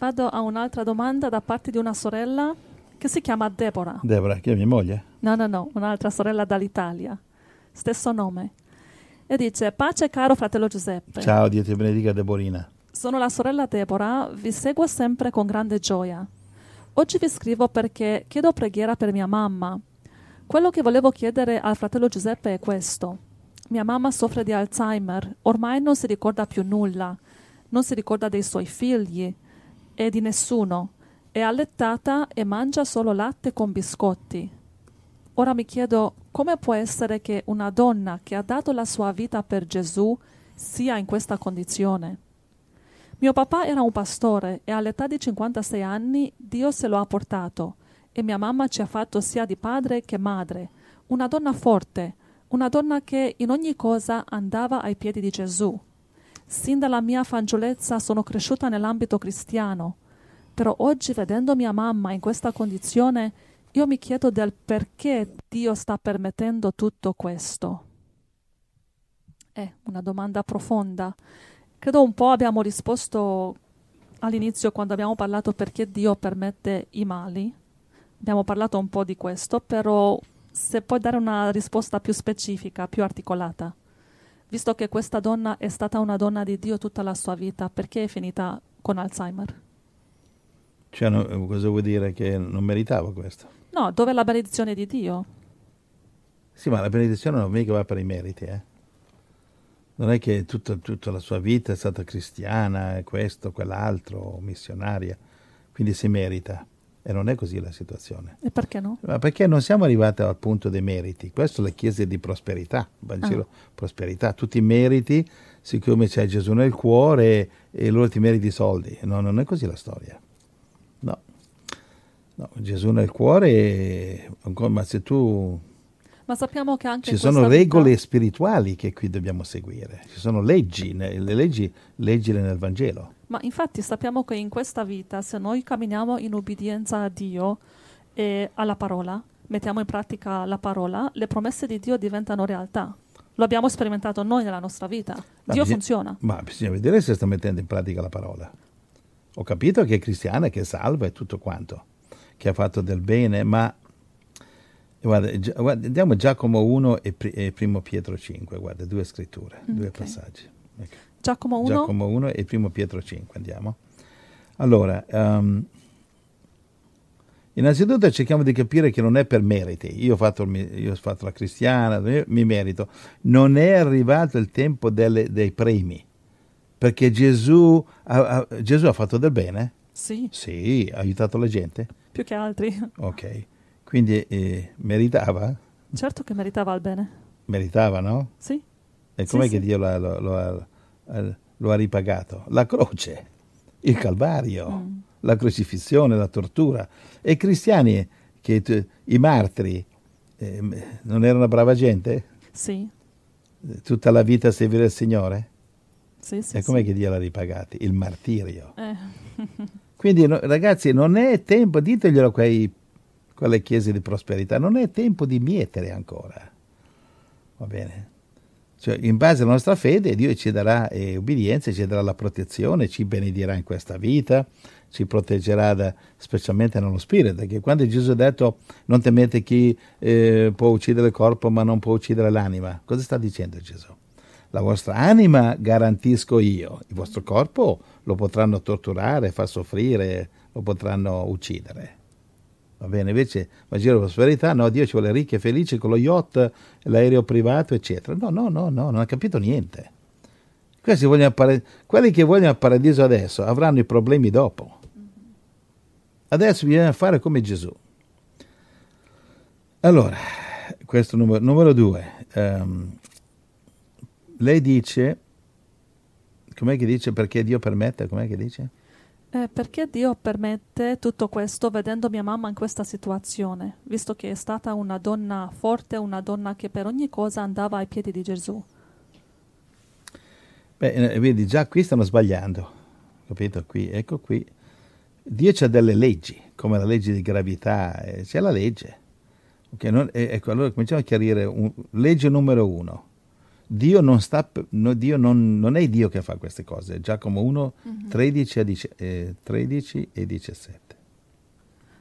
Vado a un'altra domanda da parte di una sorella che si chiama Deborah. Deborah, che è mia moglie? No, no, no, un'altra sorella dall'Italia, stesso nome. E dice, pace caro fratello Giuseppe. Ciao, Dio ti benedica Deborina. Sono la sorella Deborah, vi seguo sempre con grande gioia. Oggi vi scrivo perché chiedo preghiera per mia mamma. Quello che volevo chiedere al fratello Giuseppe è questo. Mia mamma soffre di Alzheimer, ormai non si ricorda più nulla, non si ricorda dei suoi figli, è di nessuno. È allettata e mangia solo latte con biscotti. Ora mi chiedo come può essere che una donna che ha dato la sua vita per Gesù sia in questa condizione. Mio papà era un pastore e all'età di 56 anni Dio se lo ha portato e mia mamma ci ha fatto sia di padre che madre, una donna forte, una donna che in ogni cosa andava ai piedi di Gesù. Sin dalla mia fanciullezza sono cresciuta nell'ambito cristiano, però oggi vedendo mia mamma in questa condizione, io mi chiedo del perché Dio sta permettendo tutto questo. È una domanda profonda. Credo un po' abbiamo risposto all'inizio quando abbiamo parlato perché Dio permette i mali. Abbiamo parlato un po' di questo, però se puoi dare una risposta più specifica, più articolata visto che questa donna è stata una donna di Dio tutta la sua vita, perché è finita con Alzheimer? Cioè, no, cosa vuol dire che non meritava questo? No, dove è la benedizione di Dio? Sì, ma la benedizione non mica va per i meriti, eh? Non è che tutta, tutta la sua vita è stata cristiana, questo, quell'altro, missionaria, quindi si merita. E non è così la situazione. E perché no? Ma perché non siamo arrivati al punto dei meriti. Questo è la chiesa di prosperità, Vangelo ah. prosperità. Tutti i meriti, siccome c'è Gesù nel cuore, e loro ti meriti i soldi. No, non è così la storia. No. no Gesù nel cuore, ma se tu... Ma sappiamo che anche... Ci sono regole vita... spirituali che qui dobbiamo seguire. Ci sono leggi, le leggi, leggile nel Vangelo. Ma infatti sappiamo che in questa vita, se noi camminiamo in obbedienza a Dio e alla parola, mettiamo in pratica la parola, le promesse di Dio diventano realtà. Lo abbiamo sperimentato noi nella nostra vita. Ma Dio bisogna, funziona. Ma bisogna vedere se sta mettendo in pratica la parola. Ho capito che è cristiana, che è salva e tutto quanto, che ha fatto del bene, ma guarda, andiamo Giacomo 1 e, e primo Pietro 5, guarda, due scritture, okay. due passaggi. Okay. Giacomo 1. Giacomo 1 e primo Pietro 5, andiamo. Allora, um, innanzitutto cerchiamo di capire che non è per meriti. Io ho, fatto, io ho fatto, la cristiana, mi merito. Non è arrivato il tempo delle, dei premi, perché Gesù ha, ha, Gesù ha fatto del bene. Sì. Sì, ha aiutato la gente. Più che altri. Ok, quindi eh, meritava? Certo che meritava il bene. Meritava, no? Sì. E com'è sì, che sì. Dio lo, ha... Eh, lo ha ripagato? La croce, il Calvario, mm. la crocifissione, la tortura. E i cristiani, che, i martiri, eh, non erano brava gente? Sì. Eh, tutta la vita a servire il Signore? Sì, sì. E com'è sì. che Dio l'ha ripagato? Il martirio. Eh. Quindi no, ragazzi, non è tempo, diteglielo a quei quelle chiese di prosperità. Non è tempo di mietere ancora. Va bene? Cioè, in base alla nostra fede Dio ci darà eh, obbedienza, ci darà la protezione, ci benedirà in questa vita, ci proteggerà da, specialmente nello spirito, perché quando Gesù ha detto non temete chi eh, può uccidere il corpo ma non può uccidere l'anima, cosa sta dicendo Gesù? La vostra anima garantisco io, il vostro corpo lo potranno torturare, far soffrire, lo potranno uccidere. Va bene, invece Vangelo della prosperità, no, Dio ci vuole ricchi e felici con lo yacht l'aereo privato, eccetera. No, no, no, no, non ha capito niente. Parad- quelli che vogliono il paradiso adesso avranno i problemi dopo. Adesso bisogna fare come Gesù. Allora, questo numero, numero due. Um, lei dice, com'è che dice perché Dio permette? Com'è che dice? Eh, perché Dio permette tutto questo vedendo mia mamma in questa situazione, visto che è stata una donna forte, una donna che per ogni cosa andava ai piedi di Gesù? Beh, eh, vedi, già qui stanno sbagliando, capito? Qui, ecco qui. Dio c'ha delle leggi, come la legge di gravità, eh, c'è la legge. Okay, non, eh, ecco, allora cominciamo a chiarire, un, legge numero uno, Dio, non, sta, no, Dio non, non, è Dio che fa queste cose. Giacomo 1, mm-hmm. 13, dice, eh, 13 e 17.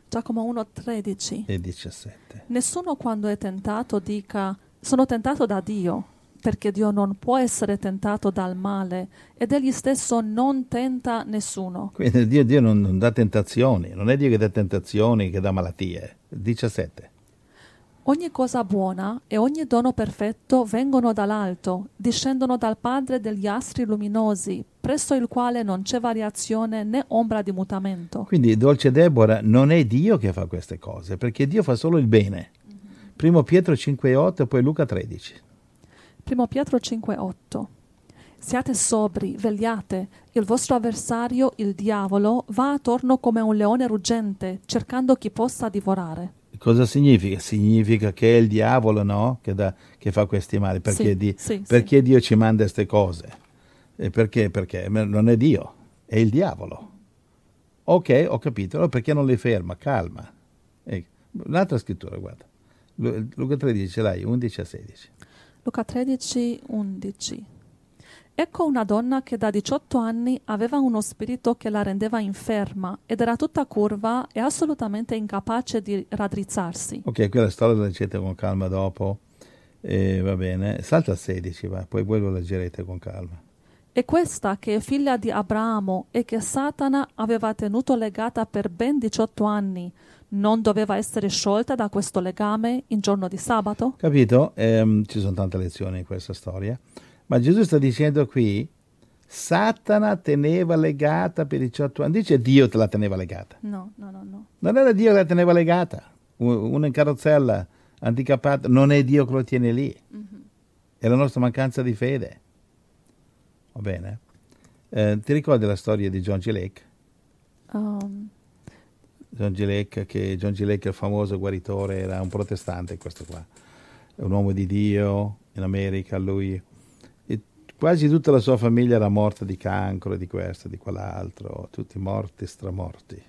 Giacomo 1, 13 e 17. Nessuno quando è tentato dica sono tentato da Dio, perché Dio non può essere tentato dal male ed egli stesso non tenta nessuno. Quindi Dio, Dio non, non dà tentazioni, non è Dio che dà tentazioni, che dà malattie. 17. Ogni cosa buona e ogni dono perfetto vengono dall'alto, discendono dal Padre degli astri luminosi, presso il quale non c'è variazione né ombra di mutamento. Quindi, dolce Deborah, non è Dio che fa queste cose, perché Dio fa solo il bene. Primo Pietro 5,8 e poi Luca 13. Primo Pietro 5,8 Siate sobri, vegliate. Il vostro avversario, il diavolo, va attorno come un leone ruggente, cercando chi possa divorare cosa significa? Significa che è il diavolo no? che, da, che fa questi mali, perché, sì, di, sì, perché sì. Dio ci manda queste cose? E perché? Perché non è Dio, è il diavolo. Ok, ho capito, allora perché non li ferma? Calma. Ecco. Un'altra scrittura, guarda. Luca 13, ce l'hai, 11 a 16. Luca 13, 11. Ecco una donna che da 18 anni aveva uno spirito che la rendeva inferma ed era tutta curva e assolutamente incapace di raddrizzarsi. Ok, quella storia la leggete con calma dopo. Eh, va bene, salta a 16, va, poi voi lo leggerete con calma. E questa che è figlia di Abramo e che Satana aveva tenuto legata per ben 18 anni, non doveva essere sciolta da questo legame in giorno di sabato? Capito, eh, ci sono tante lezioni in questa storia. Ma Gesù sta dicendo qui, Satana teneva legata per 18 anni. Dice Dio te la teneva legata. No, no, no, no. Non era Dio che la teneva legata. Uno in carrozzella, handicappato, non è Dio che lo tiene lì. Mm-hmm. È la nostra mancanza di fede. Va bene? Eh, ti ricordi la storia di John Gilek? Um. John Gilek, che John Gilek, il famoso guaritore, era un protestante questo qua. un uomo di Dio in America, lui Quasi tutta la sua famiglia era morta di cancro, di questo, di quell'altro, tutti morti, stramorti.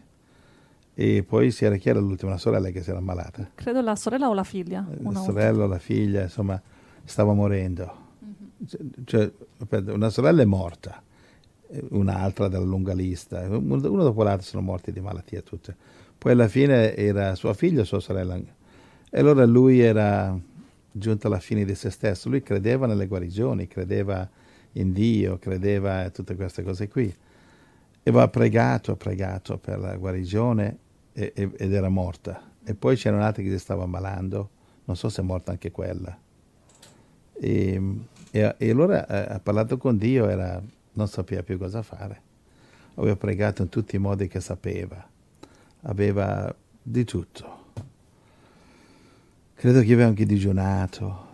E poi si era, chiara l'ultima? La sorella che si era ammalata? Credo la sorella o la figlia. la sorella o la figlia, insomma, stava morendo. Mm-hmm. Cioè, cioè una sorella è morta, un'altra della lunga lista, uno dopo l'altro sono morti di malattia tutte. Poi alla fine era sua figlia o sua sorella. E allora lui era giunto alla fine di se stesso, lui credeva nelle guarigioni, credeva in Dio, credeva a tutte queste cose qui. E aveva pregato, pregato per la guarigione e, e, ed era morta. E poi c'era un'altra che si stava ammalando, non so se è morta anche quella. E, e allora eh, ha parlato con Dio, era, non sapeva più cosa fare. Aveva pregato in tutti i modi che sapeva, aveva di tutto. Credo che aveva anche digiunato,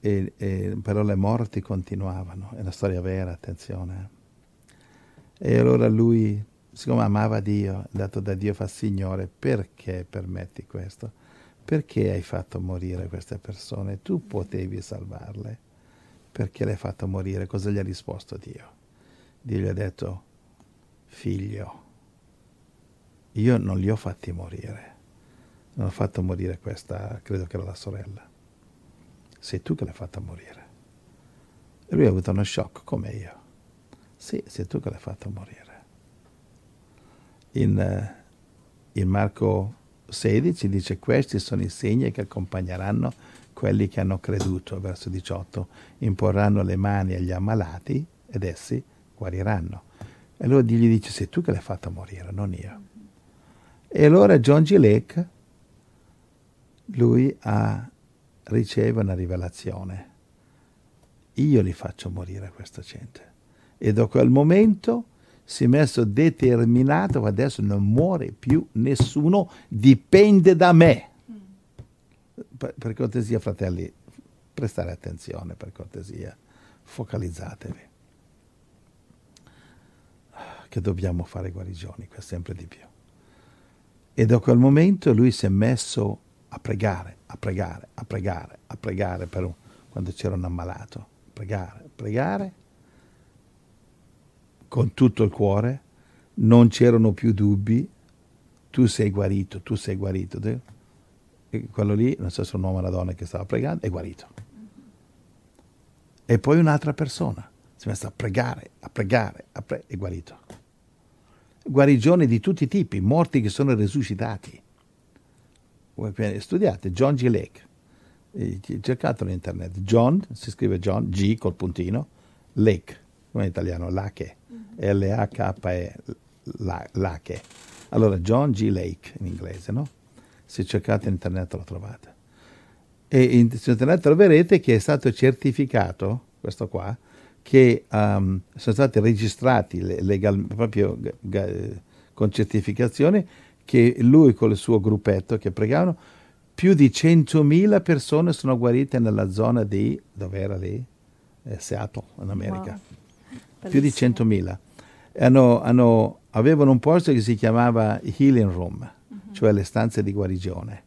e, e, però le morti continuavano, è una storia vera, attenzione. Eh. E allora lui, siccome amava Dio, dato da Dio fa Signore, perché permetti questo? Perché hai fatto morire queste persone? Tu potevi salvarle. Perché le hai fatto morire? Cosa gli ha risposto Dio? Dio gli ha detto, figlio, io non li ho fatti morire. Non ho fatto morire questa, credo che era la sorella sei tu che l'hai fatta morire. E lui ha avuto uno shock, come io. Sì, sei tu che l'hai fatta morire. In, eh, in Marco 16 dice questi sono i segni che accompagneranno quelli che hanno creduto, verso 18, imporranno le mani agli ammalati ed essi guariranno. E allora gli dice sei tu che l'hai fatta morire, non io. E allora John G. lui ha riceve una rivelazione. Io li faccio morire questa gente. E da quel momento si è messo determinato che adesso non muore più nessuno, dipende da me. Mm. Per, per cortesia, fratelli, prestare attenzione, per cortesia, focalizzatevi. Che dobbiamo fare guarigioni, sempre di più. E da quel momento lui si è messo a pregare, a pregare, a pregare, a pregare per un, quando c'erano ammalato, pregare, pregare con tutto il cuore, non c'erano più dubbi, tu sei guarito, tu sei guarito. E quello lì, non so se un uomo o una donna che stava pregando, è guarito. E poi un'altra persona si è messa a pregare, a pregare, a pre- è guarito. Guarigione di tutti i tipi, morti che sono risuscitati studiate John G. Lake, cercatelo in internet, John, si scrive John, G col puntino, Lake, come in italiano, Lache, L-A-K-E, mm-hmm. Lache. Allora, John G. Lake in inglese, no? Se cercate in internet lo trovate. E in, su internet troverete che è stato certificato, questo qua, che um, sono stati registrati le, legal, proprio ga, con certificazione che lui con il suo gruppetto che pregavano, più di 100.000 persone sono guarite nella zona di, dove era lì? Eh, Seattle, in America. Wow. Più di 100.000. Hanno, hanno, avevano un posto che si chiamava Healing Room, uh-huh. cioè le stanze di guarigione.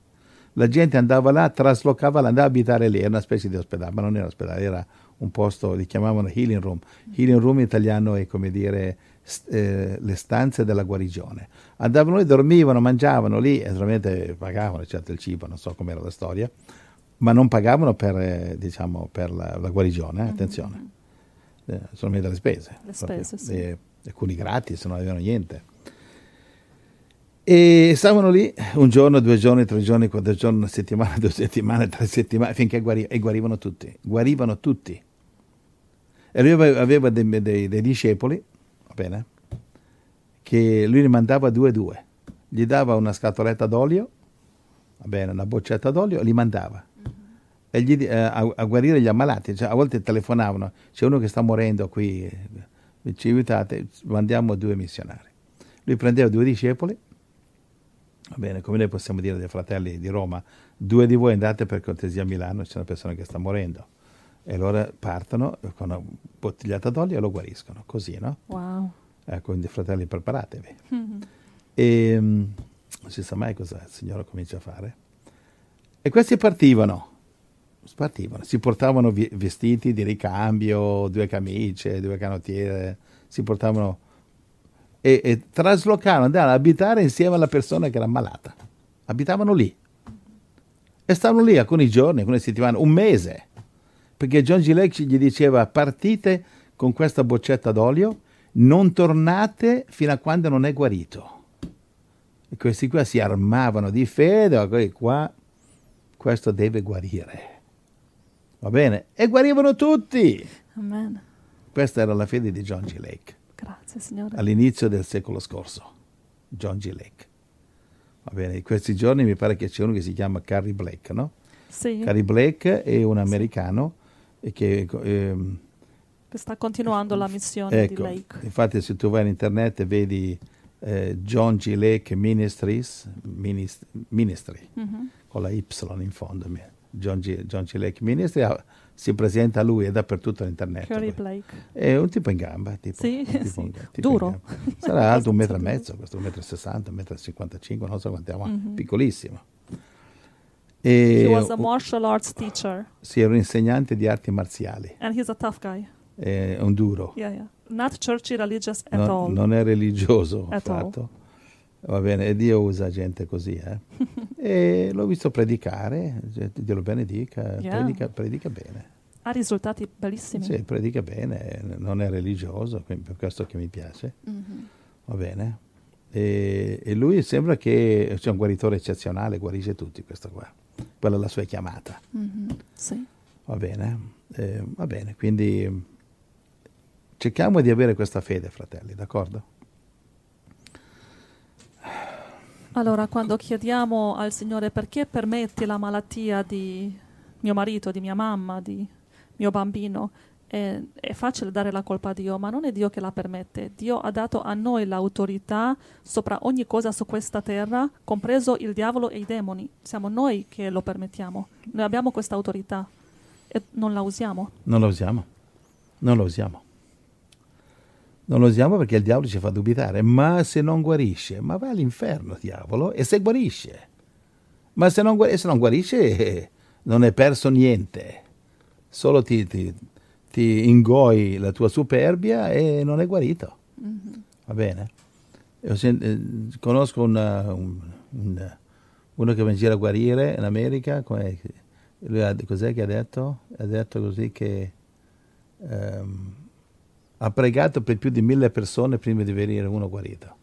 La gente andava là, traslocava, andava a abitare lì, era una specie di ospedale, ma non era ospedale, era un posto, li chiamavano Healing Room. Mm. Healing Room in italiano è come dire eh, le stanze della guarigione. Andavano lì, dormivano, mangiavano lì e naturalmente pagavano, certo il cibo, non so com'era la storia, ma non pagavano per, eh, diciamo, per la, la, guarigione, eh, mm-hmm. attenzione, eh, sono delle spese. Le spese, sì. alcuni eh, gratis, non avevano niente. E stavano lì un giorno, due giorni, tre giorni, quattro giorni, una settimana, due settimane, tre settimane, finché guarivano, e guarivano tutti, guarivano tutti. E lui aveva dei, dei, dei discepoli va bene? Che lui ne mandava due due. Gli dava una scatoletta d'olio, va bene, una boccetta d'olio, li mandava. Mm-hmm. E gli, eh, a, a, guarire gli ammalati, cioè, a volte telefonavano, c'è uno che sta morendo qui, ci aiutate, mandiamo due missionari. Lui prendeva due discepoli, va bene, come noi possiamo dire dei fratelli di Roma, due di voi andate per cortesia a Milano, c'è una persona che sta morendo e allora partono con una bottigliata d'olio e lo guariscono, così, no? Wow. Eh, quindi fratelli preparatevi. E um, mm-hmm. ehm, non si sa mai cosa il Signore comincia a fare. E questi partivano, partivano si portavano vi- vestiti di ricambio, due camicie, due canottiere, si portavano e, e traslocarono, andavano ad abitare insieme alla persona che era malata. Abitavano lì. E stavano lì alcuni giorni, alcune settimane, un mese perché John Gillette gli diceva partite con questa boccetta d'olio, non tornate fino a quando non è guarito. E questi qua si armavano di fede, qua questo deve guarire. Va bene? E guarivano tutti. Amen. Questa era la fede di John G. Lake. Grazie, Signore. All'inizio del secolo scorso. John G. Lake. Va bene, in questi giorni mi pare che c'è uno che si chiama Carrie Blake, no? Sì. Carrie Blake è un americano e che, ehm, sta continuando la missione ecco, di Lake. Infatti se tu vai in internet e vedi eh, John G. Lake Ministries, minist- Ministry, mm-hmm. con la Y in fondo, John G. John G. Lake Ministry, ah, si presenta a lui e dappertutto internet. È un tipo in gamba, tipo, sì, tipo sì. In, tipo duro. Sarà alto un metro e mezzo, questo un metro e sessanta, un metro e cinquantacinque, non so quanto è, mm-hmm. piccolissimo. E he was a martial arts teacher. Sì, era un insegnante di arti marziali. And he's a tough guy. È un duro. Yeah, yeah. Not churchy religious at non, all. Non è religioso at affatto. All. Va bene, e Dio usa gente così, eh? e l'ho visto predicare, cioè, Dio lo benedica, yeah. predica, predica, bene. Ha risultati bellissimi. Sì, predica bene, non è religioso, per questo che mi piace. Mm-hmm. Va bene. E, lui sembra che sia cioè un guaritore eccezionale, guarisce tutti questo qua quella è la sua chiamata. Mm-hmm, sì. Va bene, eh, va bene, quindi cerchiamo di avere questa fede, fratelli, d'accordo? Allora, quando chiediamo al Signore perché permetti la malattia di mio marito, di mia mamma, di mio bambino, eh, è facile dare la colpa a Dio, ma non è Dio che la permette. Dio ha dato a noi l'autorità sopra ogni cosa su questa terra, compreso il diavolo e i demoni. Siamo noi che lo permettiamo. Noi abbiamo questa autorità e non la usiamo. Non la usiamo. Non la usiamo. Non la usiamo perché il diavolo ci fa dubitare. Ma se non guarisce, ma va all'inferno, diavolo. E se guarisce? Ma se non, guarisce, se non, guarisce eh, non è perso niente. Solo ti, ti ti ingoi la tua superbia e non è guarito. Mm-hmm. Va bene? Sent- eh, conosco una, un, un, uno che va in giro a guarire in America, ha, cos'è che ha detto? Ha detto così che um, ha pregato per più di mille persone prima di venire uno guarito.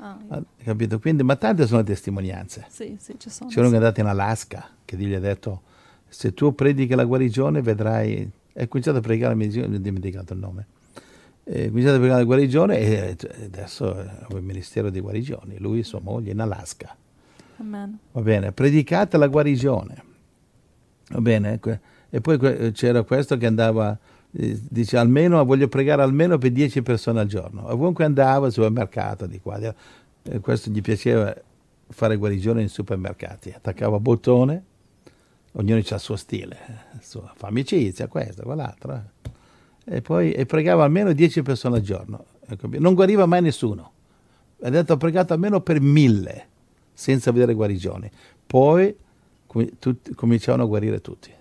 Ah, capito? Quindi, ma tante sono le testimonianze. Sì, sì, ci sono. C'è uno che è andato in Alaska che gli ha detto se tu predichi la guarigione vedrai e cominciato a pregare, la mi ho dimenticato il nome, e eh, cominciato a pregare la guarigione e eh, cioè, adesso eh, ho il ministero di guarigioni, lui e sua moglie in Alaska. Amen. Va bene, predicate la guarigione. Va bene, e poi c'era questo che andava, dice almeno, voglio pregare almeno per 10 persone al giorno. Ovunque andava, sul supermercato, di qua, questo gli piaceva fare guarigione in supermercati, attaccava bottone ognuno ha il suo stile, eh. la fa amicizia, questo, quell'altro. Eh. E poi e pregava almeno 10 persone al giorno. Eh, non guariva mai nessuno. Ha detto ho pregato almeno per mille, senza vedere guarigioni. Poi tutti, cominciavano a guarire tutti.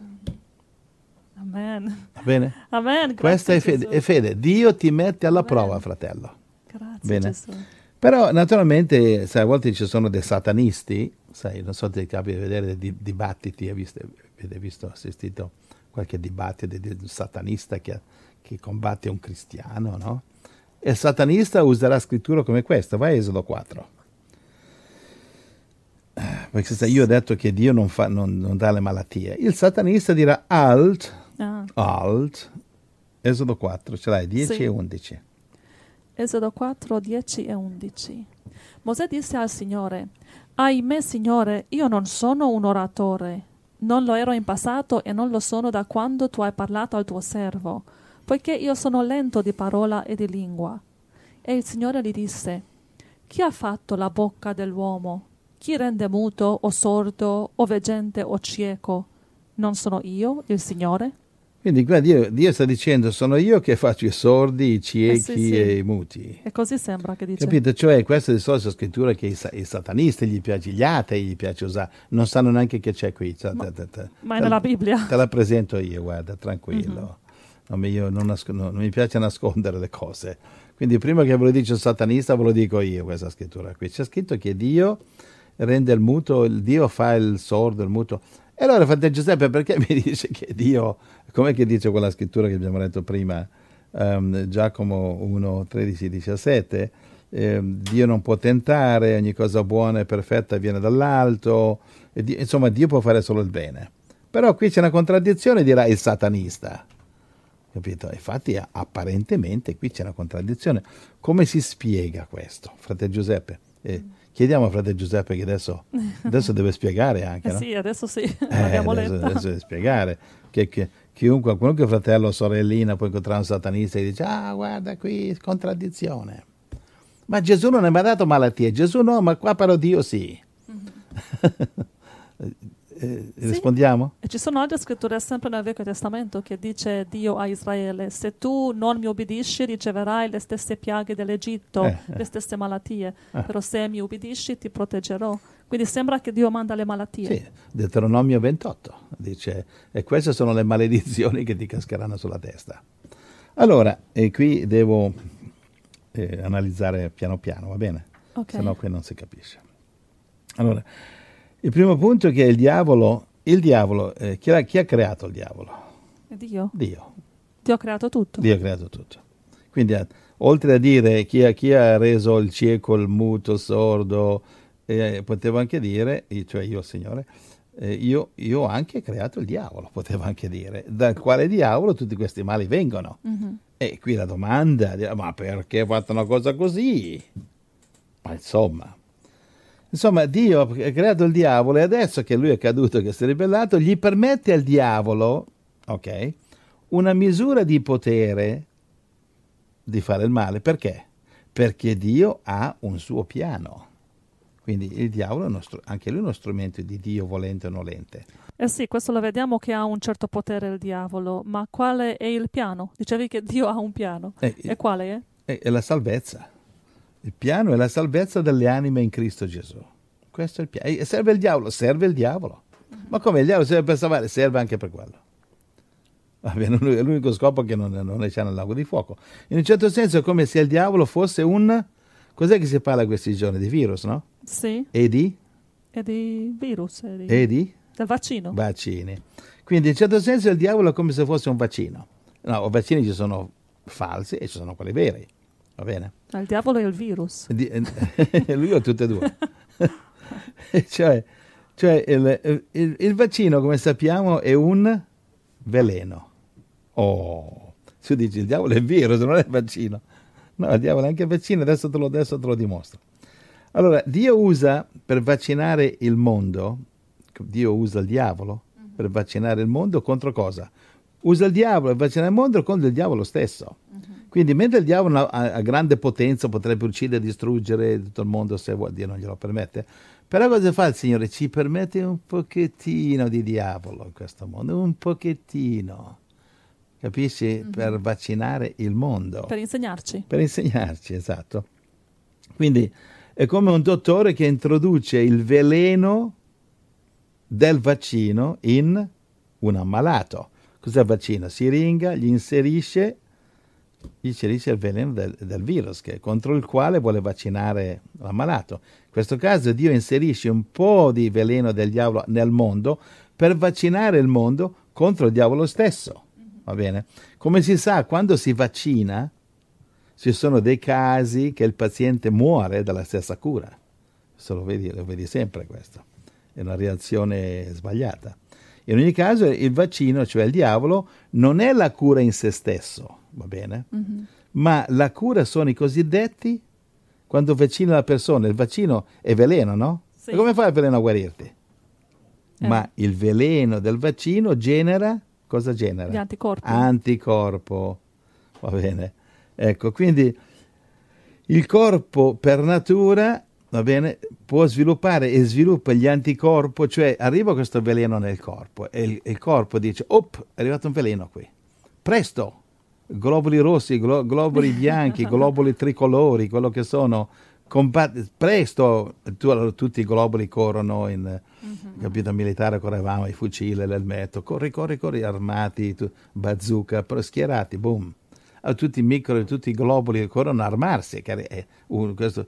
Amen. Va bene? Amen. Questa è fede, è fede, Dio ti mette alla Amen. prova, fratello. Grazie. Bene. Gesù. Però naturalmente, sai, a volte ci sono dei satanisti sai, non so se ti capita di vedere dei dibattiti, avete visto, visto, assistito qualche dibattito di un satanista che, che combatte un cristiano, no? E il satanista userà scrittura come questa, vai a Esodo 4. Eh, perché se io ho detto che Dio non, fa, non, non dà le malattie, il satanista dirà alt, ah. alt, Esodo 4, ce l'hai 10 sì. e 11. Esodo 4, 10 e 11. Mosè disse al Signore, Ahimè, Signore, io non sono un oratore. Non lo ero in passato e non lo sono da quando tu hai parlato al tuo servo, poiché io sono lento di parola e di lingua. E il Signore gli disse, Chi ha fatto la bocca dell'uomo? Chi rende muto o sordo o veggente o cieco? Non sono io, il Signore? Quindi qua Dio, Dio, sta dicendo sono io che faccio i sordi, i ciechi eh sì, sì. e i muti. E così sembra che dice. Capito? Cioè questa è di solito scrittura che i, i, satanisti gli piace, gli atei gli piace usare, non sanno neanche che c'è qui. Cioè, ma, ta, ta, ta, ma, è nella Bibbia. Te la presento io, guarda, tranquillo. Mm-hmm. No, io non, nasc- no, non mi piace nascondere le cose. Quindi prima che ve lo dice il satanista ve lo dico io questa scrittura qui. C'è scritto che Dio rende il muto, Dio fa il sordo, il muto e allora, fratello Giuseppe, perché mi dice che Dio, com'è che dice quella scrittura che abbiamo letto prima, um, Giacomo 1, 13, 17, eh, Dio non può tentare, ogni cosa buona e perfetta viene dall'alto, e, insomma Dio può fare solo il bene. Però qui c'è una contraddizione, dirà il satanista. Capito? Infatti, apparentemente qui c'è una contraddizione. Come si spiega questo, fratello Giuseppe? Eh, Chiediamo a frate Giuseppe che adesso, adesso deve spiegare anche. Eh no? sì, adesso sì, eh, adesso, Adesso deve spiegare. Che, che, chiunque, qualunque fratello o sorellina può incontrare un satanista e dice ah guarda qui, contraddizione. Ma Gesù non è mai dato malattie, Gesù no, ma qua però Dio sì. Mm-hmm. Eh, sì. Rispondiamo? Ci sono altre scritture sempre nel Vecchio Testamento che dice Dio a Israele, se tu non mi obbedisci riceverai le stesse piaghe dell'Egitto, eh, le eh. stesse malattie, ah. però se mi obbedisci ti proteggerò. Quindi sembra che Dio manda le malattie. Sì, Deuteronomio 28 dice, e queste sono le maledizioni che ti cascheranno sulla testa. Allora, e qui devo eh, analizzare piano piano, va bene? Okay. Se no qui non si capisce. Allora, il primo punto è che il diavolo, il diavolo eh, chi, ha, chi, ha, creato il diavolo? Dio. Dio. Dio ha creato tutto. Dio ha creato tutto. Quindi eh, oltre a dire chi ha, chi ha, reso il cieco, il muto, il sordo, eh, poteva anche dire, cioè io Signore, eh, io, io, ho anche creato il diavolo, potevo anche dire, dal quale diavolo tutti questi mali vengono. Mm-hmm. E qui la domanda, ma perché ha fatto una cosa così? Ma insomma, Insomma, Dio ha creato il diavolo e adesso che lui è caduto, che si è ribellato, gli permette al diavolo, ok, una misura di potere di fare il male. Perché? Perché Dio ha un suo piano. Quindi il diavolo è uno, anche lui è uno strumento di Dio volente o nolente. Eh sì, questo lo vediamo che ha un certo potere il diavolo, ma quale è il piano? Dicevi che Dio ha un piano. Eh, e quale è? Eh, è la salvezza. Il piano è la salvezza delle anime in Cristo Gesù. Questo è il piano. E serve il diavolo, serve il diavolo. Ma come il diavolo serve per salvare? Serve anche per quello. Vabbè, è l'unico scopo che non, non ne c'è nel lago di fuoco. In un certo senso è come se il diavolo fosse un... Cos'è che si parla questi giorni? Di virus, no? Sì. E di? E di virus. E di? E Del vaccino. Vaccini. Quindi in un certo senso il diavolo è come se fosse un vaccino. No, vaccini ci sono falsi e ci sono quelli veri. Va bene? Al diavolo e al virus. Di, eh, lui o tutte e due. cioè, cioè il, il, il, vaccino, come sappiamo, è un veleno. Oh, tu dici il diavolo è il virus, non è il vaccino. No, il diavolo è anche il vaccino, adesso te lo, adesso te lo dimostro. Allora, Dio usa per vaccinare il mondo, Dio usa il diavolo mhm. per vaccinare il mondo contro cosa? Usa il diavolo per vaccinare il mondo contro il diavolo stesso. Uh-huh. Quindi mentre il diavolo ha, ha grande potenza, potrebbe uccidere, e distruggere tutto il mondo se vuole, Dio non glielo permette, però cosa fa il Signore? Ci permette un pochettino di diavolo in questo mondo, un pochettino. Capisci? Mm-hmm. Per vaccinare il mondo. Per insegnarci. Per insegnarci, esatto. Quindi è come un dottore che introduce il veleno del vaccino in un ammalato. Cos'è il vaccino? Siringa, gli inserisce digerisce il veleno del, del virus che, contro il quale vuole vaccinare l'ammalato. In questo caso Dio inserisce un po' di veleno del diavolo nel mondo per vaccinare il mondo contro il diavolo stesso. Va bene? Come si sa, quando si vaccina, ci sono dei casi che il paziente muore dalla stessa cura. Questo lo vedi, lo vedi sempre questo. È una reazione sbagliata. In ogni caso, il vaccino, cioè il diavolo, non è la cura in se stesso va bene? Mm-hmm. Ma la cura sono i cosiddetti, quando vaccina la persona, il vaccino è veleno, no? Sì. Come fai il veleno a guarirti? Eh. Ma il veleno del vaccino genera, cosa genera? Gli anticorpi. Anticorpo, va bene. Ecco, quindi il corpo per natura va bene, può sviluppare e sviluppa gli anticorpi, cioè arriva questo veleno nel corpo e il, il corpo dice, op, è arrivato un veleno qui, presto, globuli rossi, glo- globuli bianchi, globuli tricolori, quello che sono. Combat- presto tu, tutti i globuli corrono in uh-huh. capito militare correvamo i fucili l'elmetto corri corri corri armati tu, bazooka schierati boom tutti i micro tutti i globuli corrono a armarsi è un, questo,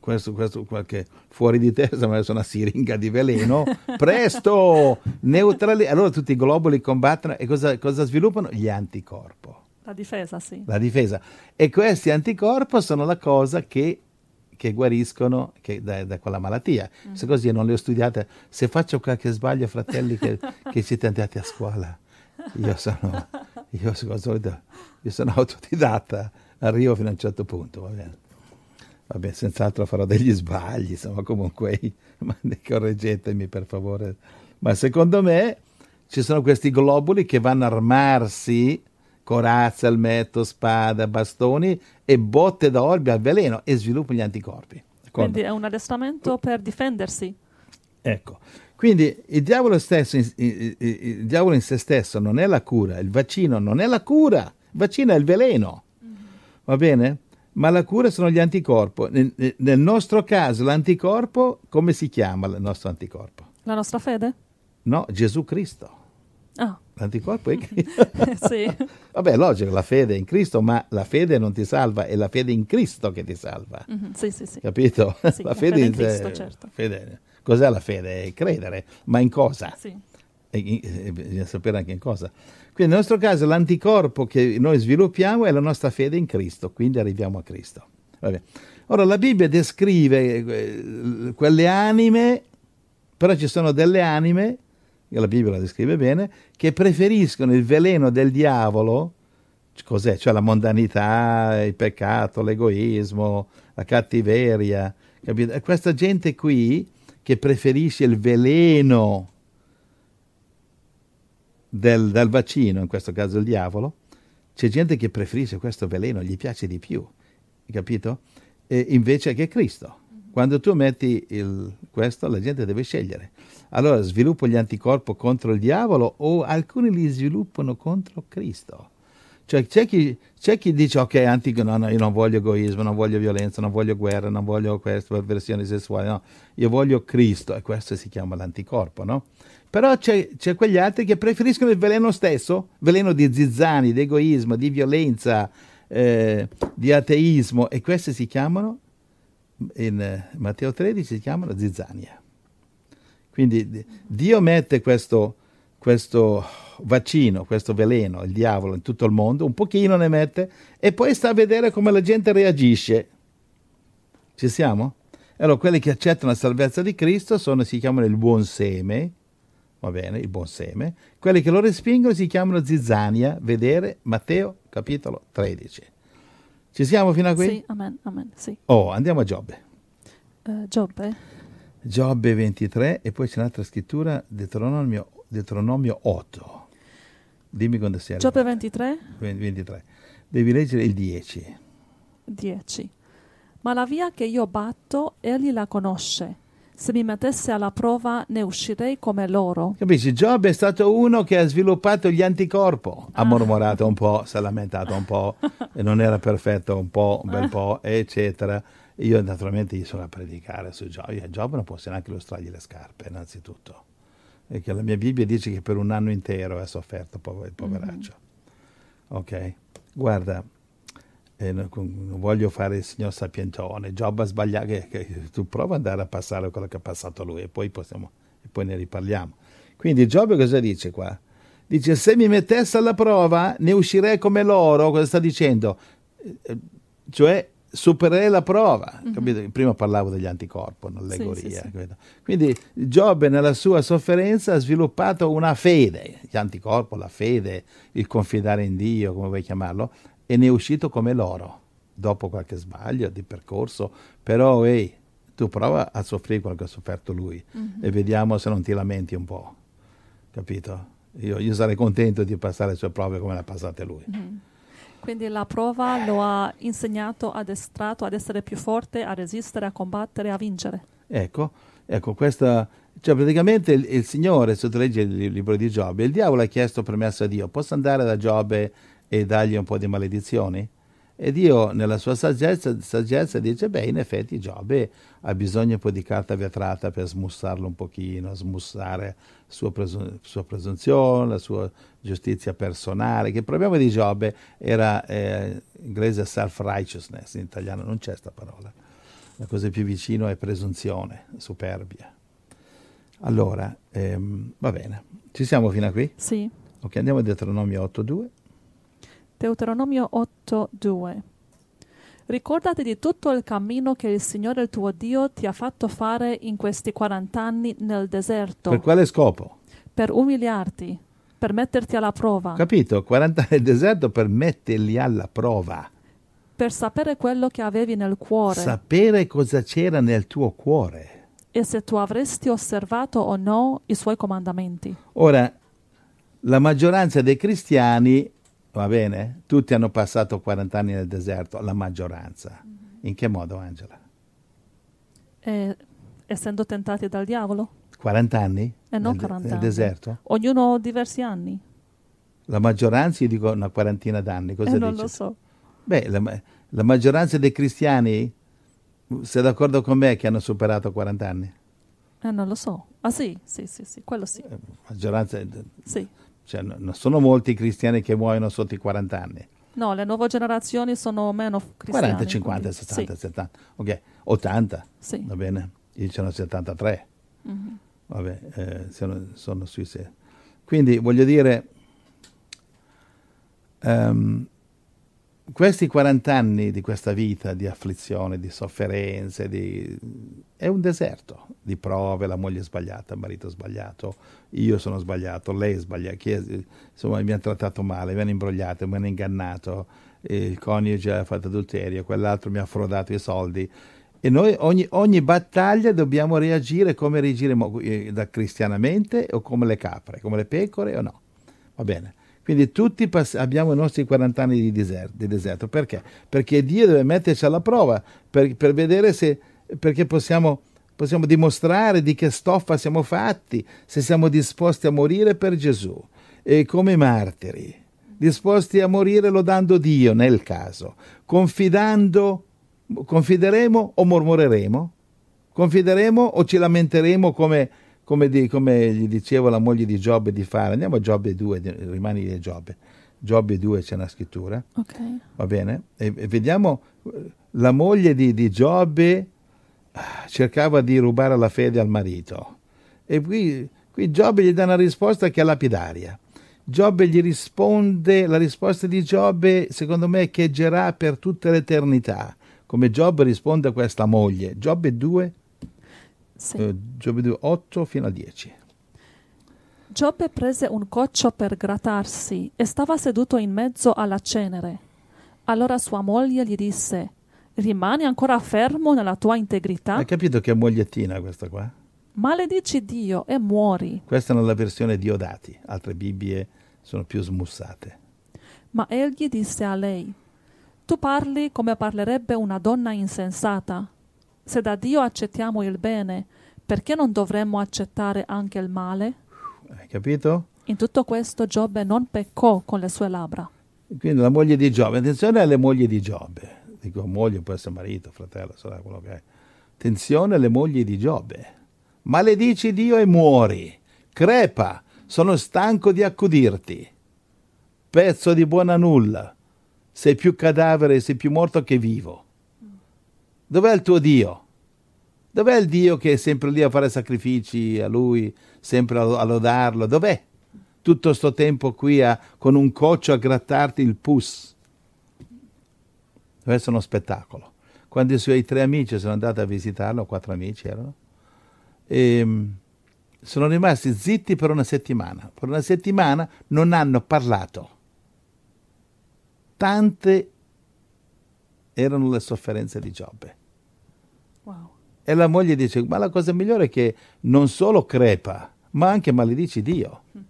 questo, questo qualche fuori di testa ma adesso una siringa di veleno presto neutrali allora tutti i globuli combattono e cosa, cosa sviluppano gli anticorpo la difesa, sì. La difesa. E questi anticorpi sono la cosa che, che guariscono che, da, da, quella malattia. Mm. Se così non le ho studiate, se faccio qualche sbaglio, fratelli, che, che siete andati a scuola, io sono, io sono, io sono autodidatta, arrivo fino a un certo punto, va bene vabbè, senz'altro farò degli sbagli, insomma, comunque, ma correggetemi per favore. Ma secondo me ci sono questi globuli che vanno a armarsi corazza, elmetto, spada, bastoni e botte da orbi al veleno e sviluppa gli anticorpi. D'accordo? Quindi è un addestramento per difendersi. Ecco, quindi il diavolo, stesso, il, il, il diavolo, in se stesso non è la cura, il vaccino non è la cura, il vaccino è il veleno, mm-hmm. va bene? Ma la cura sono gli anticorpi. Nel, nel nostro caso l'anticorpo, come si chiama il nostro anticorpo? La nostra fede? No, Gesù Cristo. Oh. Ah. L'anticorpo è Cristo. sì. Vabbè, logico, la fede è in Cristo, ma la fede non ti salva, è la fede in Cristo che ti salva. Mm-hmm. Sì, sì, sì. Capito? Sì, la, fede la, fede in Cristo, certo. Fede. Cos'è la fede? È credere, ma in cosa? Sì. E, e, bisogna sapere anche in cosa. Quindi nel nostro caso l'anticorpo che noi sviluppiamo è la nostra fede in Cristo, quindi arriviamo a Cristo. Vabbè. Ora la Bibbia descrive eh, quelle anime, però ci sono delle anime e la Bibbia la descrive bene, che preferiscono il veleno del diavolo, cos'è? Cioè la mondanità, il peccato, l'egoismo, la cattiveria, capito? Questa gente qui che preferisce il veleno del, del vaccino, in questo caso il diavolo, c'è gente che preferisce questo veleno, gli piace di più, capito? E invece che Cristo. Quando tu metti il, questo, la gente deve scegliere. Allora sviluppo gli anticorpi contro il diavolo o alcuni li sviluppano contro Cristo. Cioè c'è chi, c'è chi dice ok, anti, no, no, io non voglio egoismo, non voglio violenza, non voglio guerra, non voglio questo, perversioni sessuali, no, io voglio Cristo e questo si chiama l'anticorpo, no? Però c'è, c'è quegli altri che preferiscono il veleno stesso, veleno di zizzani, di egoismo, di violenza, eh, di ateismo e queste si chiamano, in Matteo 13 si chiamano zizzania. Quindi Dio mette questo, questo vaccino, questo veleno, il diavolo in tutto il mondo, un pochino ne mette e poi sta a vedere come la gente reagisce. Ci siamo? Allora, quelli che accettano la salvezza di Cristo sono, si chiamano il buon seme, va bene, il buon seme. Quelli che lo respingono si chiamano zizzania, vedere Matteo capitolo 13. Ci siamo fino a qui? Sì, amen, amen, sì. Oh, andiamo a Giobbe. Uh, Giobbe? Giobbe 23 e poi c'è un'altra scrittura, Deuteronomio, Deuteronomio 8. Dimmi quando sei. Giobbe 23? 23. Devi leggere il 10. 10. Ma la via che io batto, egli la conosce. Se mi mettesse alla prova, ne uscirei come loro. Capisci? Giobbe è stato uno che ha sviluppato gli anticorpo. Ha ah. mormorato un po', si è lamentato un po', non era perfetto un po', un bel ah. po', eccetera. Io naturalmente gli sono a predicare su Job, Job eh, non può essere neanche lustrargli le scarpe, innanzitutto. Perché la mia Bibbia dice che per un anno intero è sofferto il mm-hmm. poveraccio. Mm-hmm. Ok? Guarda, eh, non, non, voglio fare il signor sapientone, Job ha sbagliato, che, che, tu prova ad andare a passare quello che ha passato lui e poi, possiamo, e poi ne riparliamo. Quindi Giobbe cosa dice qua? Dice, se mi mettesse alla prova ne uscirei come loro, cosa sta dicendo? Eh, eh, cioè, supererei la prova. Mm-hmm. Prima parlavo degli anticorpi, un'allegoria. Sì, sì, sì. Quindi Giobbe nella sua sofferenza ha sviluppato una fede, gli anticorpi, la fede, il confidare in Dio, come vuoi chiamarlo, e ne è uscito come l'oro, dopo qualche sbaglio di percorso, però ehi, tu prova a soffrire quello che ha sofferto lui mm-hmm. e vediamo se non ti lamenti un po', capito? Io, io sarei contento di passare le sue prove come le ha passate lui. Mm-hmm. Quindi la prova lo ha insegnato, addestrato ad essere più forte, a resistere, a combattere, a vincere. Ecco, ecco questa, cioè praticamente il, il Signore, se tu leggi il libro di Giobbe, il diavolo ha chiesto permesso a Dio, posso andare da Giobbe e dargli un po' di maledizioni? E Dio nella sua saggezza, saggezza, dice, beh, in effetti Giobbe ha bisogno un po' di carta vetrata per smussarlo un pochino, smussare sua, presun- sua presunzione, la sua giustizia personale, che il problema di Giobbe era, eh, in inglese, self-righteousness, in italiano non c'è questa parola, la cosa più vicina è presunzione, superbia. Allora, ehm, va bene, ci siamo fino a qui? Sì. Ok, andiamo a Deuteronomio 8.2. Deuteronomio 8:2. Ricordati di tutto il cammino che il Signore il tuo Dio ti ha fatto fare in questi 40 anni nel deserto. Per quale scopo? Per umiliarti, per metterti alla prova. Capito? 40 anni nel deserto per metterli alla prova. Per sapere quello che avevi nel cuore. Sapere cosa c'era nel tuo cuore. E se tu avresti osservato o no i suoi comandamenti. Ora, la maggioranza dei cristiani Va bene? Tutti hanno passato 40 anni nel deserto, la maggioranza. Mm-hmm. In che modo, Angela? Eh, essendo tentati dal diavolo. 40 anni? E non nel, 40 nel anni. deserto? Ognuno diversi anni. La maggioranza, io dico una quarantina d'anni, cosa eh, dice? Non lo so. Beh, la, la maggioranza dei cristiani, sei d'accordo con me che hanno superato 40 anni? Eh, non lo so. Ah sì, sì, sì, sì quello sì. La eh, maggioranza... Eh, sì. Cioè, non sono molti i cristiani che muoiono sotto i 40 anni. No, le nuove generazioni sono meno cristiane. 40, 50, quindi. 60, sì. 70, ok, 80, sì. va bene? Io sono 73, mm-hmm. vabbè, eh, sono, sono sui 6. Quindi voglio dire, um, questi 40 anni di questa vita di afflizione, di sofferenze, di... è un deserto di prove, la moglie è sbagliata, il marito è sbagliato, io sono sbagliato, lei è sbagliata, è... insomma mi ha trattato male, mi hanno imbrogliato, mi hanno ingannato, il coniuge ha fatto adulterio, quell'altro mi ha frodato i soldi. E noi ogni, ogni battaglia dobbiamo reagire come reagiremo eh, da cristianamente o come le capre, come le pecore o no. Va bene. Quindi tutti pass- abbiamo i nostri 40 anni di, deser- di, deserto. Perché? Perché Dio deve metterci alla prova per, per vedere se perché possiamo, possiamo dimostrare di che stoffa siamo fatti, se siamo disposti a morire per Gesù e come martiri, disposti a morire lodando Dio nel caso, confidando, confideremo o mormoreremo, confideremo o ci lamenteremo come come, di, come, gli dicevo la moglie di Giobbe di fare, andiamo a Giobbe 2, rimani di Giobbe, Giobbe 2 c'è una scrittura, okay. va bene? E, e, vediamo, la moglie di, di Giobbe ah, cercava di rubare la fede al marito e qui, qui Giobbe gli dà una risposta che è lapidaria. Giobbe gli risponde, la risposta di Giobbe secondo me che cheggerà per tutta l'eternità, come Giobbe risponde a questa moglie. Giobbe 2, sì. Eh, giovedì 8 fino a 10. Giobbe prese un coccio per grattarsi e stava seduto in mezzo alla cenere. Allora sua moglie gli disse: Rimani ancora fermo nella tua integrità? Hai capito che è mogliettina questa qua? Maledici Dio e muori. Questa non è la versione di Odati, altre Bibbie sono più smussate. Ma egli disse a lei: Tu parli come parlerebbe una donna insensata. Se da Dio accettiamo il bene, perché non dovremmo accettare anche il male? Hai capito? In tutto questo Giobbe non peccò con le sue labbra. Quindi la moglie di Giobbe, attenzione alle mogli di Giobbe, dico moglie può essere marito, fratello, sorella, quello che è. Attenzione alle mogli di Giobbe. Maledici Dio e muori. Crepa, sono stanco di accudirti. Pezzo di buona nulla. Sei più cadavere, sei più morto che vivo. Dov'è il tuo Dio? Dov'è il Dio che è sempre lì a fare sacrifici a lui, sempre a lodarlo? Dov'è? Tutto sto tempo qui a, con un coccio a grattarti il pus. Questo è uno spettacolo. Quando i suoi tre amici sono andati a visitarlo, quattro amici erano, ehm, sono rimasti zitti per una settimana. Per una settimana non hanno parlato. Tante erano le sofferenze di Giobbe. Wow. E la moglie dice, ma la cosa migliore è che non solo crepa, ma anche maledici Dio. Mm.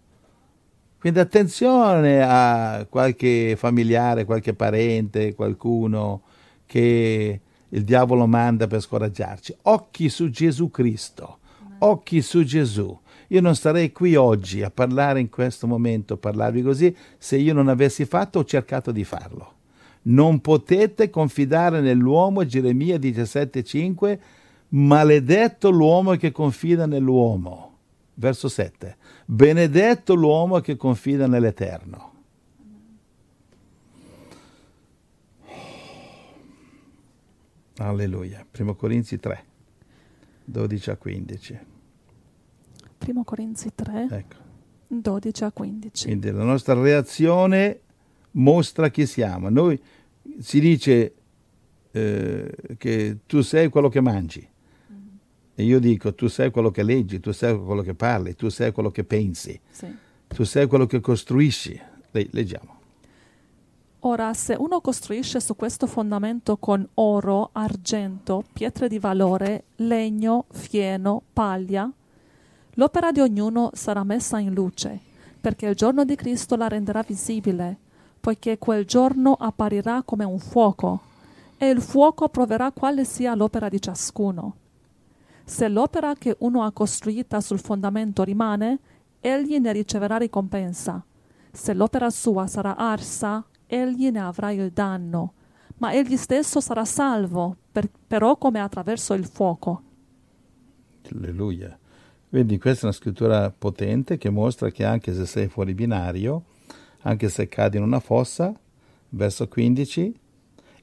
Quindi attenzione a qualche familiare, qualche parente, qualcuno che il diavolo manda per scoraggiarci. Occhi su Gesù Cristo, occhi su Gesù. Io non starei qui oggi a parlare in questo momento, a parlarvi così, se io non avessi fatto o cercato di farlo. Non potete confidare nell'uomo, Geremia 17,5, maledetto l'uomo che confida nell'uomo. Verso 7, benedetto l'uomo che confida nell'Eterno. Alleluia. 1 Corinzi 3, 12 a 15. 1 Corinzi 3, ecco. 12 a 15. Quindi la nostra reazione mostra chi siamo. Noi si dice eh, che tu sei quello che mangi. Mm-hmm. E io dico, tu sei quello che leggi, tu sei quello che parli, tu sei quello che pensi, sì. tu sei quello che costruisci. Le- leggiamo. Ora, se uno costruisce su questo fondamento con oro, argento, pietre di valore, legno, fieno, paglia, l'opera di ognuno sarà messa in luce, perché il giorno di Cristo la renderà visibile poiché quel giorno apparirà come un fuoco, e il fuoco proverà quale sia l'opera di ciascuno. Se l'opera che uno ha costruita sul fondamento rimane, egli ne riceverà ricompensa. Se l'opera sua sarà arsa, egli ne avrà il danno, ma egli stesso sarà salvo, per, però come attraverso il fuoco. Alleluia. Vedi, questa è una scrittura potente che mostra che anche se sei fuori binario, anche se cade in una fossa, verso 15,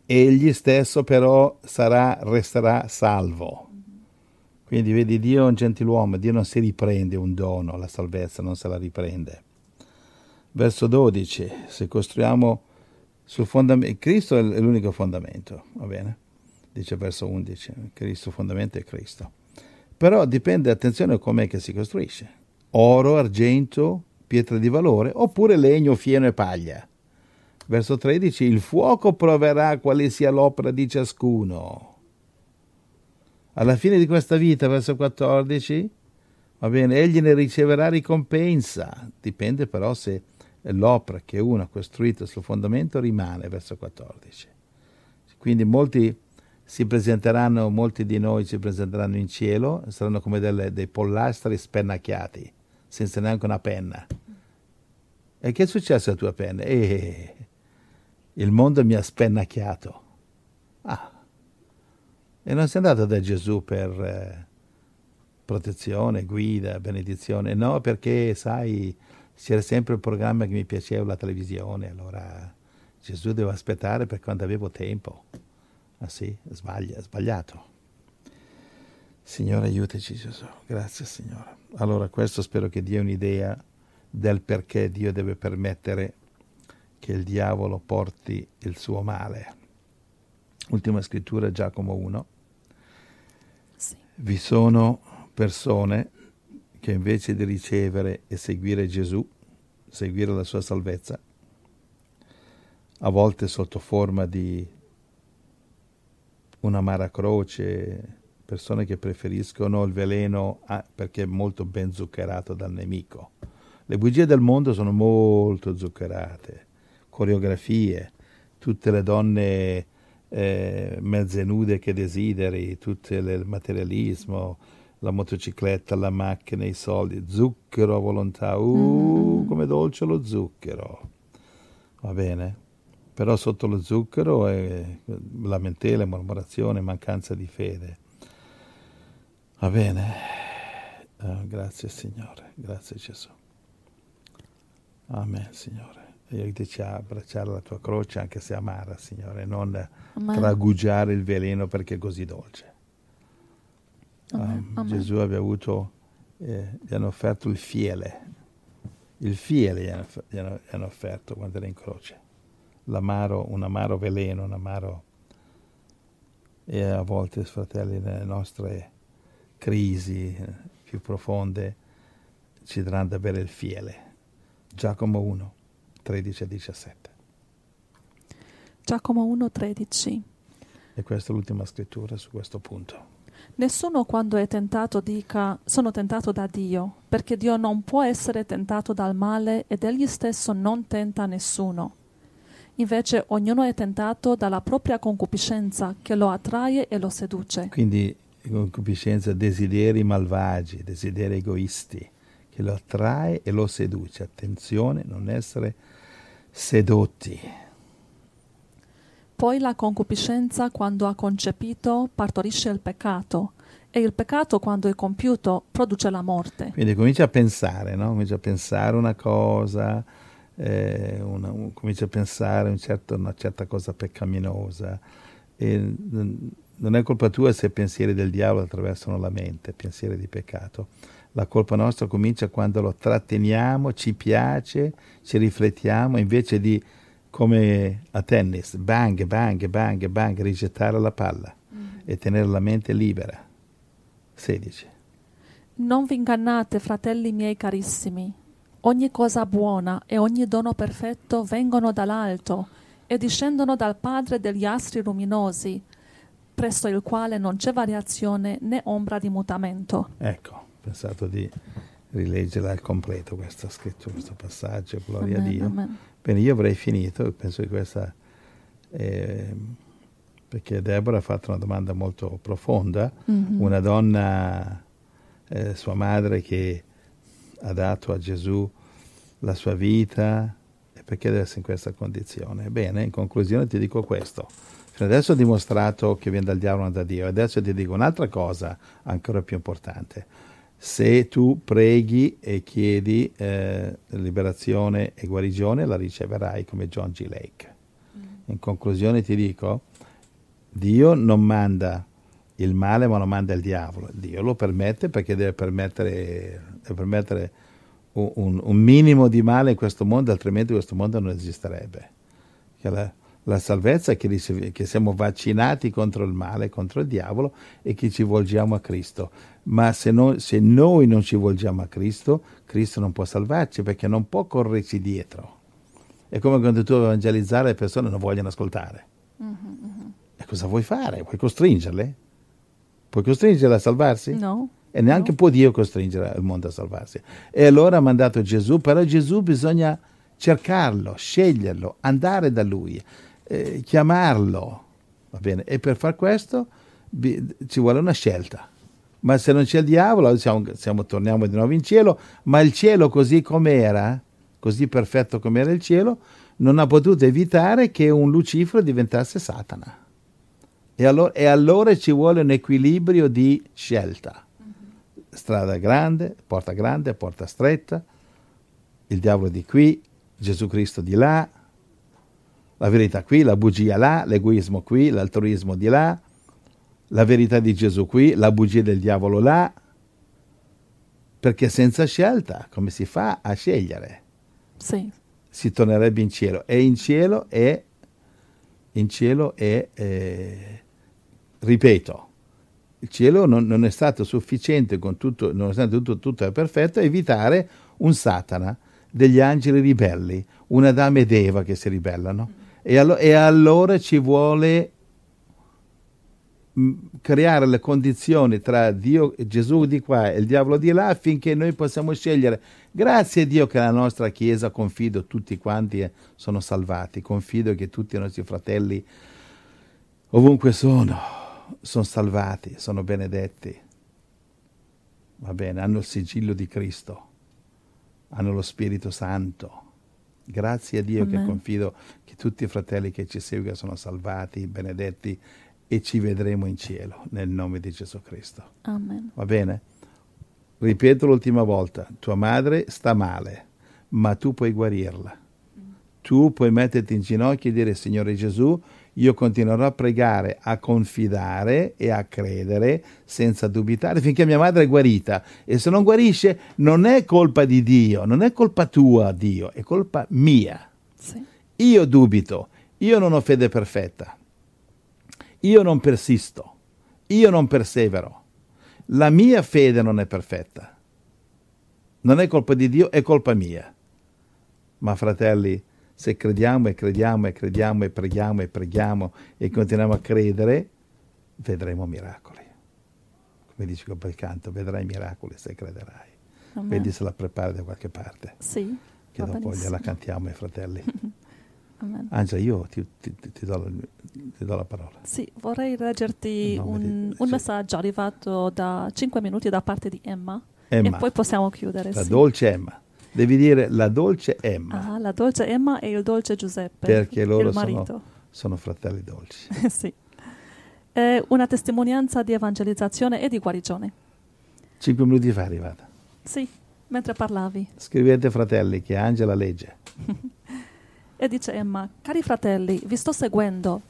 egli stesso però sarà, resterà salvo. Quindi vedi, Dio è un gentiluomo, Dio non si riprende un dono, la salvezza non se la riprende. Verso 12, se costruiamo sul fondamento, Cristo è l'unico fondamento, va bene? Dice verso 11, Cristo, fondamento è Cristo. Però dipende, attenzione, com'è che si costruisce. Oro, argento, pietre di valore, oppure legno, fieno e paglia. Verso 13, il fuoco proverà quale sia l'opera di ciascuno. Alla fine di questa vita, verso 14, va bene, egli ne riceverà ricompensa, dipende però se l'opera che uno ha costruito sul fondamento rimane, verso 14. Quindi molti si presenteranno, molti di noi si presenteranno in cielo, saranno come delle, dei pollastri spennacchiati, senza neanche una penna. E che è successo alla tua penna? E eh, eh, eh, il mondo mi ha spennacchiato. Ah. E non sei andato da Gesù per protezione, guida, benedizione. No, perché sai, c'era sempre un programma che mi piaceva, la televisione. Allora Gesù devo aspettare per quando avevo tempo. Ah sì, sbaglia, sbagliato. Signore, aiutaci Gesù. Grazie, Signore. Allora, questo spero che dia un'idea del perché Dio deve permettere che il diavolo porti il suo male. Ultima scrittura, Giacomo 1. Sì. Vi sono persone che invece di ricevere e seguire Gesù, seguire la sua salvezza, a volte sotto forma di un'amara croce, persone che preferiscono il veleno a, ah, perché è molto ben zuccherato dal nemico le bugie del mondo sono molto zuccherate, coreografie, tutte le donne eh, mezze nude che desideri, tutto il materialismo, la motocicletta, la macchina, i soldi, zucchero a volontà, uh, mm. come dolce lo zucchero, va bene? Però sotto lo zucchero è lamentele, mormorazione, mancanza di fede. Va bene? Oh, grazie Signore, grazie Gesù. Amen, Signore. E io ti abbracciare la tua croce anche se amara, Signore, non Amen. tragugiare il veleno perché è così dolce. Amen. Um, Amen. Gesù aveva avuto, eh, gli hanno offerto il fiele, il fiele gli hanno, gli hanno, gli hanno offerto quando era in croce, l'amaro, un amaro veleno, un amaro... E a volte, fratelli, nelle nostre crisi eh, più profonde ci daranno da bere il fiele Giacomo 1, 13 e 17. Giacomo 1, 13. E questa è l'ultima scrittura su questo punto. Nessuno quando è tentato dica sono tentato da Dio, perché Dio non può essere tentato dal male ed egli stesso non tenta nessuno. Invece ognuno è tentato dalla propria concupiscenza che lo attrae e lo seduce. Quindi concupiscenza, desideri malvagi, desideri egoisti, che lo attrae e lo seduce. Attenzione, non essere sedotti. Poi la concupiscenza, quando ha concepito, partorisce il peccato e il peccato, quando è compiuto, produce la morte. Quindi comincia a pensare, no? comincia a pensare una cosa, eh, una, un, comincia a pensare un certo, una certa cosa peccaminosa. E, non è colpa tua se pensieri del diavolo attraversano la mente, pensieri di peccato la colpa nostra comincia quando lo tratteniamo, ci piace, ci riflettiamo, invece di come a tennis, bang, bang, bang, bang, rigettare la palla mm-hmm. e tenere la mente libera. 16. Non vi ingannate, fratelli miei carissimi. Ogni cosa buona e ogni dono perfetto vengono dall'alto e discendono dal Padre degli astri luminosi, presso il quale non c'è variazione né ombra di mutamento. Ecco pensato di rileggerla al completo questa scrittura, questo passaggio, gloria amen, a Dio. Amen. Bene, io avrei finito, penso che questa... Eh, perché Deborah ha fatto una domanda molto profonda, mm-hmm. una donna, eh, sua madre, che ha dato a Gesù la sua vita, e perché deve essere in questa condizione? Bene, in conclusione ti dico questo. Fino adesso ho dimostrato che viene dal diavolo e da Dio, adesso ti dico un'altra cosa ancora più importante se tu preghi e chiedi eh, liberazione e guarigione, la riceverai come John G. Lake. Mm. In conclusione ti dico, Dio non manda il male, ma lo manda il diavolo. Dio lo permette perché deve permettere, deve permettere un, un, un, minimo di male in questo mondo, altrimenti questo mondo non esisterebbe. La, la salvezza è che, ricevi, che siamo vaccinati contro il male, contro il diavolo e che ci volgiamo a Cristo. Ma se, no, se noi non ci volgiamo a Cristo, Cristo non può salvarci perché non può correrci dietro. È come quando tu evangelizzare le persone non vogliono ascoltare. Uh-huh, uh-huh. E cosa vuoi fare? Vuoi costringerle? Puoi costringerle a salvarsi? No. E neanche no. può Dio costringere il mondo a salvarsi. E allora ha mandato Gesù, però Gesù bisogna cercarlo, sceglierlo, andare da lui eh, chiamarlo, va bene? E per far questo vi, ci vuole una scelta. Ma se non c'è il diavolo, siamo, siamo, torniamo di nuovo in cielo, ma il cielo così com'era, così perfetto com'era il cielo, non ha potuto evitare che un Lucifero diventasse Satana. E allora, e allora ci vuole un equilibrio di scelta. Strada grande, porta grande, porta stretta, il diavolo di qui, Gesù Cristo di là, la verità qui, la bugia là, l'egoismo qui, l'altruismo di là, la verità di Gesù qui, la bugia del diavolo là, perché senza scelta come si fa a scegliere? Sì. Si tornerebbe in cielo e in cielo è, in cielo è, eh, ripeto, il cielo non, non, è stato sufficiente, con tutto, nonostante tutto, tutto è perfetto, a evitare un Satana, degli angeli ribelli, una Dame ed Eva che si ribellano. E, allo- e allora ci vuole mm, creare le condizioni tra Dio, Gesù di qua e il diavolo di là affinché noi possiamo scegliere. Grazie a Dio che la nostra Chiesa, confido, tutti quanti eh, sono salvati, confido che tutti i nostri fratelli, ovunque sono, sono salvati, sono benedetti. Va bene, hanno il sigillo di Cristo, hanno lo Spirito Santo Grazie a Dio Amen. che confido che tutti i fratelli che ci seguono sono salvati, benedetti e ci vedremo in cielo nel nome di Gesù Cristo. Amen. Va bene? Ripeto l'ultima volta, tua madre sta male, ma tu puoi guarirla. Tu puoi metterti in ginocchio e dire Signore Gesù, io continuerò a pregare, a confidare e a credere senza dubitare finché mia madre è guarita. E se non guarisce non è colpa di Dio, non è colpa tua Dio, è colpa mia. Sì. Io dubito, io non ho fede perfetta, io non persisto, io non persevero. La mia fede non è perfetta. Non è colpa di Dio, è colpa mia. Ma fratelli, se crediamo e crediamo e crediamo e preghiamo e preghiamo e continuiamo a credere, vedremo miracoli. Come dice quel canto, vedrai miracoli se crederai. Amen. Vedi se la prepari da qualche parte. Sì. Che dopo benissimo. gliela cantiamo ai fratelli. Amen. Angela, io ti, ti, ti, do la, ti, do la, parola. Sì, vorrei leggerti no, un, un, messaggio arrivato da 5 minuti da parte di Emma. Emma. E poi possiamo chiudere. La sì. dolce Emma. Devi dire la dolce Emma. Ah, la dolce Emma e il dolce Giuseppe. Perché loro sono, sono, fratelli dolci. sì. È una testimonianza di evangelizzazione e di guarigione. Cinque minuti fa è arrivata. Sì, mentre parlavi. Scrivete fratelli che Angela legge. e dice Emma, cari fratelli, vi sto seguendo.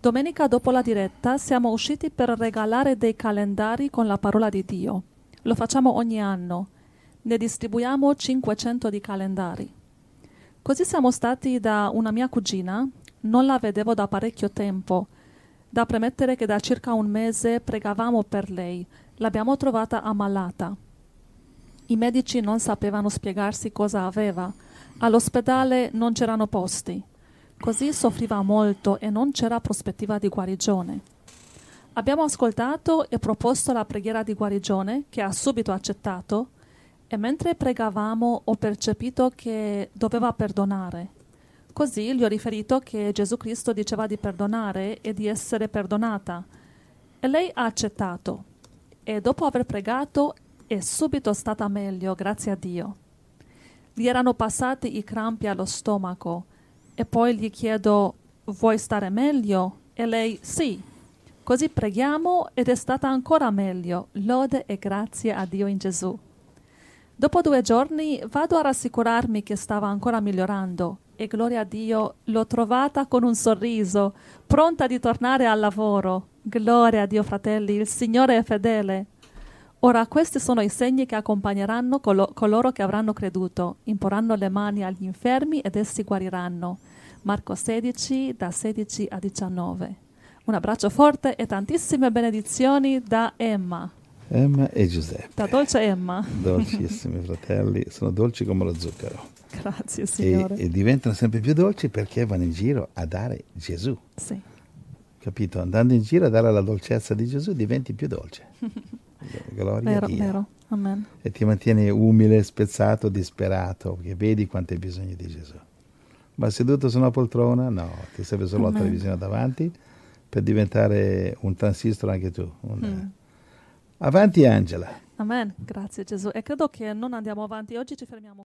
Domenica dopo la diretta siamo usciti per regalare dei calendari con la parola di Dio. Lo facciamo ogni anno ne distribuiamo 500 di calendari. Così siamo stati da una mia cugina, non la vedevo da parecchio tempo, da premettere che da circa un mese pregavamo per lei, l'abbiamo trovata ammalata. I medici non sapevano spiegarsi cosa aveva, all'ospedale non c'erano posti, così soffriva molto e non c'era prospettiva di guarigione. Abbiamo ascoltato e proposto la preghiera di guarigione che ha subito accettato e mentre pregavamo ho percepito che doveva perdonare. Così gli ho riferito che Gesù Cristo diceva di perdonare e di essere perdonata. E lei ha accettato. E dopo aver pregato è subito stata meglio, grazie a Dio. Gli erano passati i crampi allo stomaco e poi gli chiedo vuoi stare meglio? E lei sì. Così preghiamo ed è stata ancora meglio. Lode e grazie a Dio in Gesù. Dopo due giorni vado a rassicurarmi che stava ancora migliorando e gloria a Dio l'ho trovata con un sorriso, pronta di tornare al lavoro. Gloria a Dio fratelli, il Signore è fedele. Ora questi sono i segni che accompagneranno colo- coloro che avranno creduto, imporranno le mani agli infermi ed essi guariranno. Marco 16 da 16 a 19. Un abbraccio forte e tantissime benedizioni da Emma. Emma e Giuseppe. Da dolce Emma. Dolcissimi fratelli, sono dolci come lo zucchero. Grazie Signore. E, e, diventano sempre più dolci perché vanno in giro a dare Gesù. Sì. Capito? Andando in giro a dare la dolcezza di Gesù diventi più dolce. Gloria vero, a Dio. Vero. Amen. E ti mantieni umile, spezzato, disperato, perché vedi quanto hai bisogno di Gesù. Ma seduto su una poltrona? No, ti serve solo Amen. la televisione davanti per diventare un transistor anche tu. Un, mm Avanti Angela. Amen, grazie Gesù. E credo che non andiamo avanti, oggi ci fermiamo.